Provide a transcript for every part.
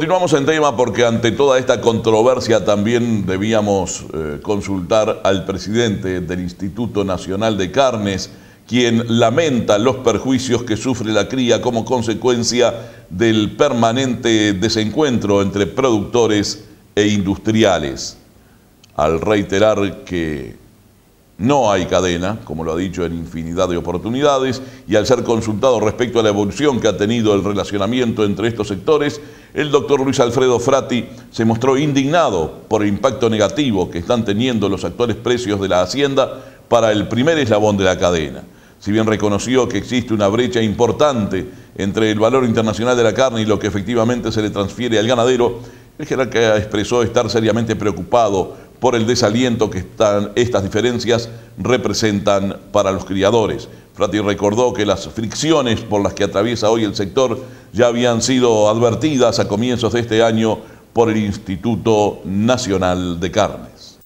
continuamos en tema porque ante toda esta controversia también debíamos eh, consultar al presidente del Instituto Nacional de Carnes, quien lamenta los perjuicios que sufre la cría como consecuencia del permanente desencuentro entre productores e industriales. Al reiterar que no hay cadena, como lo ha dicho en infinidad de oportunidades, y al ser consultado respecto a la evolución que ha tenido el relacionamiento entre estos sectores, el doctor Luis Alfredo Frati se mostró indignado por el impacto negativo que están teniendo los actuales precios de la hacienda para el primer eslabón de la cadena. Si bien reconoció que existe una brecha importante entre el valor internacional de la carne y lo que efectivamente se le transfiere al ganadero, el jerarca expresó estar seriamente preocupado por el desaliento que estas diferencias representan para los criadores. Frati recordó que las fricciones por las que atraviesa hoy el sector ya habían sido advertidas a comienzos de este año por el Instituto Nacional de Carnes.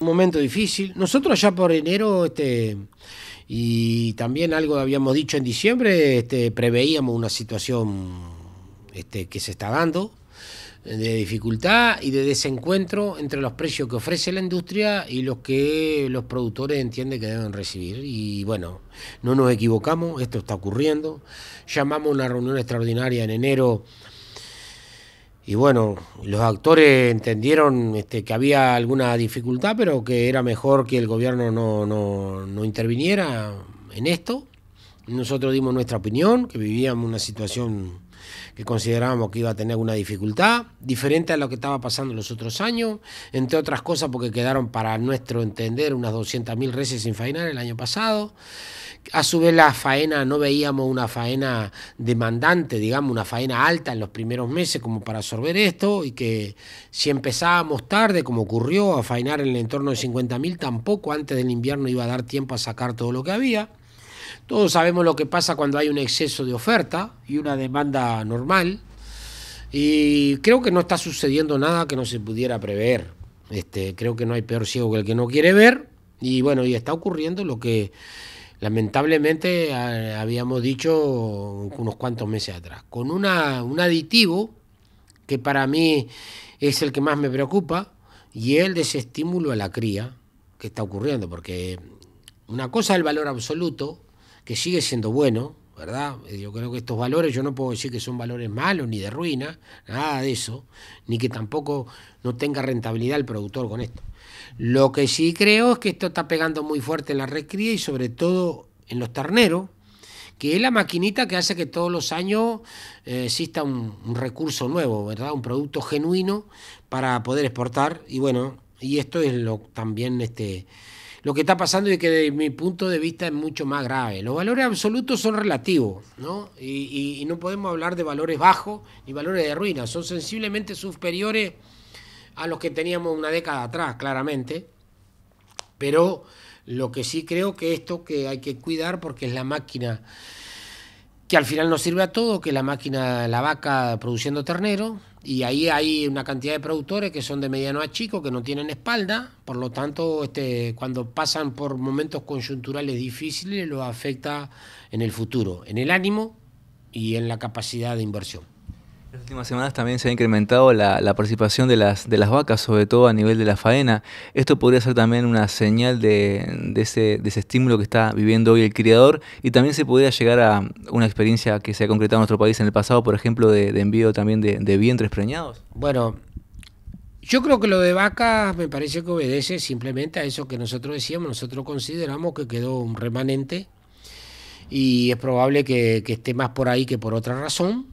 Un momento difícil. Nosotros ya por enero este, y también algo habíamos dicho en diciembre, este, preveíamos una situación este, que se está dando de dificultad y de desencuentro entre los precios que ofrece la industria y los que los productores entienden que deben recibir. Y bueno, no nos equivocamos, esto está ocurriendo. Llamamos una reunión extraordinaria en enero y bueno, los actores entendieron este, que había alguna dificultad, pero que era mejor que el gobierno no, no interviniera en esto. Nosotros dimos nuestra opinión, que vivíamos una situación que considerábamos que iba a tener una dificultad, diferente a lo que estaba pasando los otros años, entre otras cosas porque quedaron para nuestro entender unas 200.000 reses sin faenar el año pasado. A su vez la faena, no veíamos una faena demandante, digamos, una faena alta en los primeros meses como para absorber esto y que si empezábamos tarde, como ocurrió, a faenar en el entorno de 50.000, tampoco antes del invierno iba a dar tiempo a sacar todo lo que había. Todos sabemos lo que pasa cuando hay un exceso de oferta y una demanda normal. Y creo que no está sucediendo nada que no se pudiera prever. Este, creo que no hay peor ciego que el que no quiere ver. Y bueno, y está ocurriendo lo que lamentablemente ah, habíamos dicho unos cuantos meses atrás. Con un aditivo que para mí es el que más me preocupa y el desestímulo a la cría que está ocurriendo. Porque una cosa es el valor absoluto que sigue siendo bueno, ¿verdad? Eh, yo creo que estos valores, yo no puedo decir que son valores malos ni de ruina, nada de eso, ni que tampoco no tenga rentabilidad el productor con esto. Lo que sí creo es que esto está pegando muy fuerte en la recría y sobre todo en los terneros, que es la maquinita que hace que todos los años eh, exista un, un, recurso nuevo, ¿verdad? Un producto genuino para poder exportar y bueno, y esto es lo también este lo que está pasando y que desde mi punto de vista es mucho más grave. Los valores absolutos son relativos, ¿no? Y, no podemos hablar de valores bajos ni valores de ruina, son sensiblemente superiores a los que teníamos una década atrás, claramente, pero lo que sí creo que esto que hay que cuidar porque es la máquina que al final nos sirve a todo, que la máquina, la vaca produciendo ternero, y ahí hay una cantidad de productores que son de mediano a chico, que no tienen espalda, por lo tanto, este, cuando pasan por momentos coyunturales difíciles, los afecta en el futuro, en el ánimo y en la capacidad de inversión. En Las últimas semanas también se ha incrementado la, participación de las, de las vacas, sobre todo a nivel de la faena. Esto podría ser también una señal de, ese, estímulo que está viviendo hoy el criador y también se podría llegar a una experiencia que se ha concretado en nuestro país en el pasado, por ejemplo, de, envío también de, vientres preñados. Bueno, yo creo que lo de vacas me parece que obedece simplemente a eso que nosotros decíamos, nosotros consideramos que quedó un remanente y es probable que esté más por ahí que por otra razón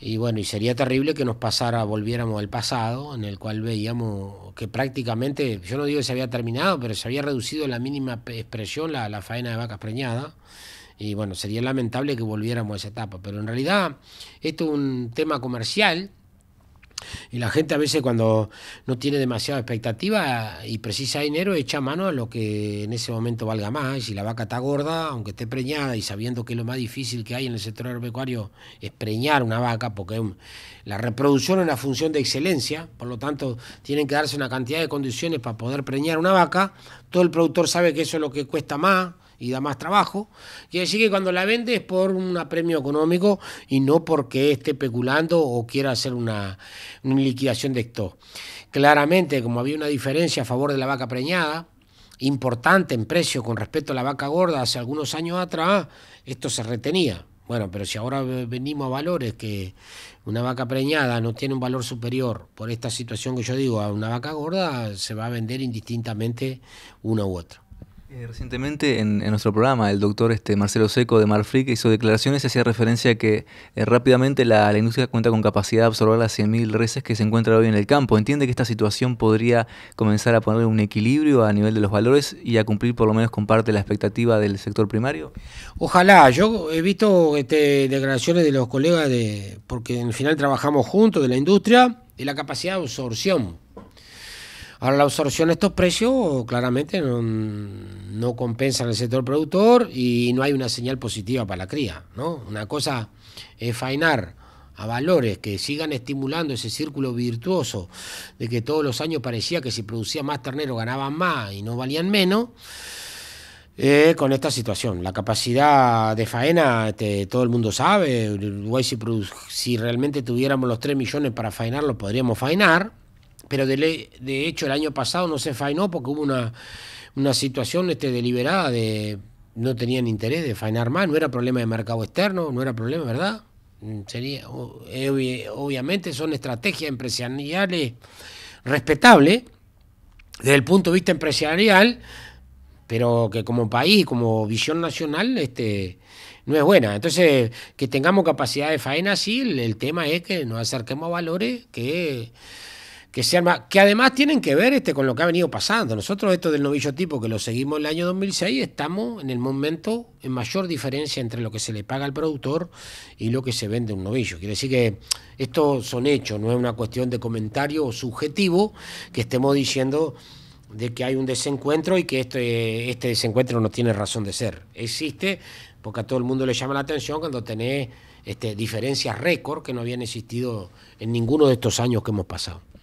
y bueno, y sería terrible que nos pasara, volviéramos al pasado, en el cual veíamos que prácticamente, yo no digo que se había terminado, pero se había reducido la mínima expresión la, la faena de vacas preñadas. Y bueno, sería lamentable que volviéramos a esa etapa. Pero en realidad, esto es un tema comercial y la gente a veces cuando no tiene demasiada expectativa y precisa dinero, echa mano a lo que en ese momento valga más. Y si la vaca está gorda, aunque esté preñada y sabiendo que lo más difícil que hay en el sector agropecuario es preñar una vaca, porque la reproducción es una función de excelencia, por lo tanto tienen que darse una cantidad de condiciones para poder preñar una vaca, todo el productor sabe que eso es lo que cuesta más y da más trabajo. Quiere decir que cuando la vende es por un apremio económico y no porque esté peculando o quiera hacer una, liquidación de esto. Claramente, como había una diferencia a favor de la vaca preñada, importante en precio con respecto a la vaca gorda hace algunos años atrás, esto se retenía. Bueno, pero si ahora venimos a valores que una vaca preñada no tiene un valor superior por esta situación que yo digo a una vaca gorda, se va a vender indistintamente una u otra. Eh, recientemente en, nuestro programa, el doctor este, Marcelo Seco de Marfric hizo declaraciones y hacía referencia a que eh, rápidamente la, industria cuenta con capacidad de absorber las 100.000 reses que se encuentra hoy en el campo. ¿Entiende que esta situación podría comenzar a poner un equilibrio a nivel de los valores y a cumplir por lo menos con parte de la expectativa del sector primario? Ojalá, yo he visto este, declaraciones de los colegas, de porque en el final trabajamos juntos de la industria, y la capacidad de absorción Ahora, la absorción de estos precios claramente no, no compensan el sector productor y no hay una señal positiva para la cría. ¿no? Una cosa es fainar a valores que sigan estimulando ese círculo virtuoso de que todos los años parecía que si producía más ternero ganaban más y no valían menos. Eh, con esta situación. La capacidad de faena, este, todo el mundo sabe, Uruguay si, si realmente tuviéramos los 3 millones para lo podríamos faenar pero de, hecho el año pasado no se fainó porque hubo una, una situación este, deliberada de no tenían interés de fainar más, no era problema de mercado externo, no era problema, ¿verdad? Mm, sería, eh, obviamente son estrategias empresariales respetables desde el punto de vista empresarial, pero que como país, como visión nacional, este, no es buena. Entonces, que tengamos capacidad de faena, sí, el tema es que nos acerquemos a valores que que además tienen que ver este con lo que ha venido pasando. Nosotros esto del novillo tipo que lo seguimos el año 2006 estamos en el momento en mayor diferencia entre lo que se le paga al productor y lo que se vende un novillo. Quiere decir que estos son hechos, no es una cuestión de comentario o subjetivo que estemos diciendo de que hay un desencuentro y que este, este desencuentro no tiene razón de ser. Existe porque a todo el mundo le llama la atención cuando tenés este, diferencias récord que no habían existido en ninguno de estos años que hemos pasado.